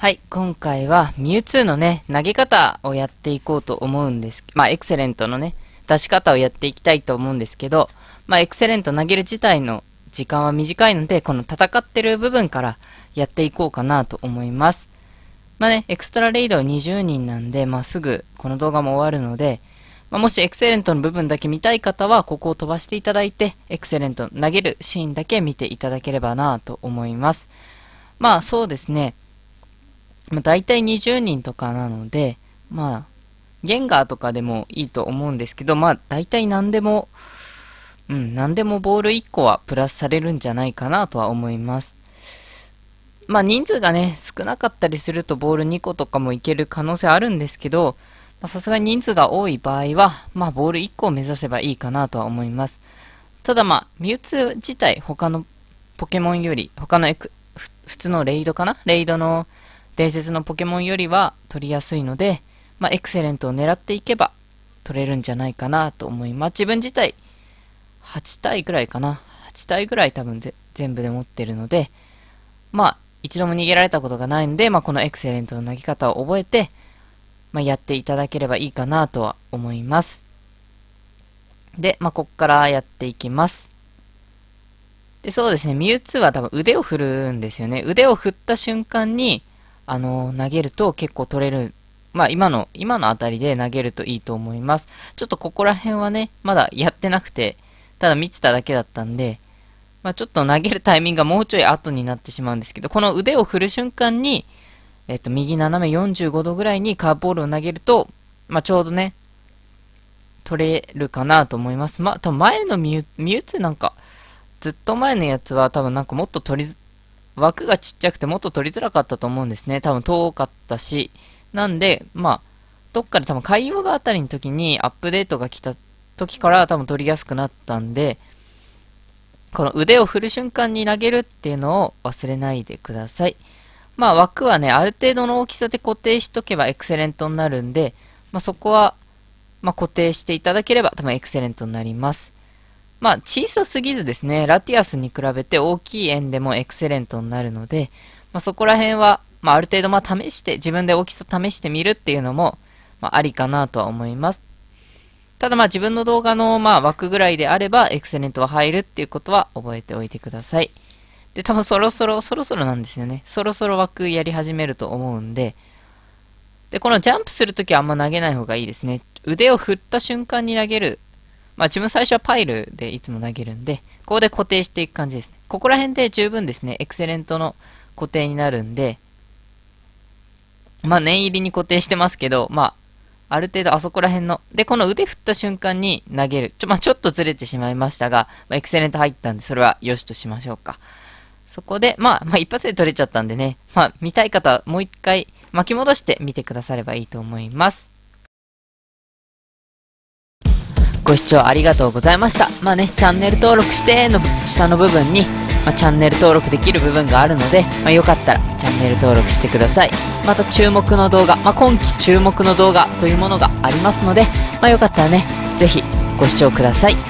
はい、今回はミュウツーのね、投げ方をやっていこうと思うんです。まあ、エクセレントのね、出し方をやっていきたいと思うんですけど、まあ、エクセレント投げる自体の時間は短いので、この戦ってる部分からやっていこうかなと思います。まあね、エクストラレイド20人なんで、まあ、すぐこの動画も終わるので、まあ、もしエクセレントの部分だけ見たい方は、ここを飛ばしていただいて、エクセレント投げるシーンだけ見ていただければなと思います。まあそうですね。まあ、大体20人とかなので、まあ、ゲンガーとかでもいいと思うんですけど、まあ、大体何でも、うん、何でもボール1個はプラスされるんじゃないかなとは思います。まあ、人数がね、少なかったりするとボール2個とかもいける可能性あるんですけど、さすがに人数が多い場合は、まあ、ボール1個を目指せばいいかなとは思います。ただまあ、ミュウツー自体、他のポケモンより、他のエク、普通のレイドかなレイドの伝説のポケモンよりは取りやすいので、まあ、エクセレントを狙っていけば取れるんじゃないかなと思います。自分自体8体ぐらいかな。8体ぐらい多分全部で持ってるので、まあ、一度も逃げられたことがないんで、まあ、このエクセレントの投げ方を覚えて、まあ、やっていただければいいかなとは思います。で、まあ、こっからやっていきます。で、そうですね、ミュウツーは多分腕を振るんですよね。腕を振った瞬間に、あの、投げると結構取れる。まあ今の、今のあたりで投げるといいと思います。ちょっとここら辺はね、まだやってなくて、ただ見てただけだったんで、まあちょっと投げるタイミングがもうちょい後になってしまうんですけど、この腕を振る瞬間に、えっと、右斜め45度ぐらいにカーブボールを投げると、まあちょうどね、取れるかなと思います。まあ、多分前のミュミューツなんか、ずっと前のやつは多分なんかもっと取り枠がちっちゃくてもっと取りづらかったと思うんですね。多分遠かったし。なんで、まあ、どっかで多分会話があたりの時にアップデートが来た時から多分取りやすくなったんで、この腕を振る瞬間に投げるっていうのを忘れないでください。まあ枠はね、ある程度の大きさで固定しとけばエクセレントになるんで、まあ、そこは、まあ、固定していただければ多分エクセレントになります。まあ、小さすぎずですね、ラティアスに比べて大きい円でもエクセレントになるので、まあ、そこら辺は、まあ、ある程度まあ試して、自分で大きさ試してみるっていうのも、まあ、ありかなとは思います。ただまあ自分の動画のまあ枠ぐらいであれば、エクセレントは入るっていうことは覚えておいてください。で、多分そろそろ、そろそろなんですよね。そろそろ枠やり始めると思うんで、で、このジャンプするときはあんま投げない方がいいですね。腕を振った瞬間に投げるまあ、自分最初はパイルでいつも投げるんで、ここで固定していく感じですね。ここら辺で十分ですね、エクセレントの固定になるんで、まあ、念入りに固定してますけど、まあ、ある程度あそこら辺の、で、この腕振った瞬間に投げる。ちょ、まあ、ちょっとずれてしまいましたが、まあ、エクセレント入ったんで、それは良しとしましょうか。そこで、まあ、まあ、一発で取れちゃったんでね、まあ、見たい方はもう一回巻き戻して見てくださればいいと思います。ご視聴ありがとうございました。まあね、チャンネル登録しての下の部分に、まあ、チャンネル登録できる部分があるので、まあ、よかったらチャンネル登録してください。また注目の動画、まあ、今期注目の動画というものがありますので、まあ、よかったらね、ぜひご視聴ください。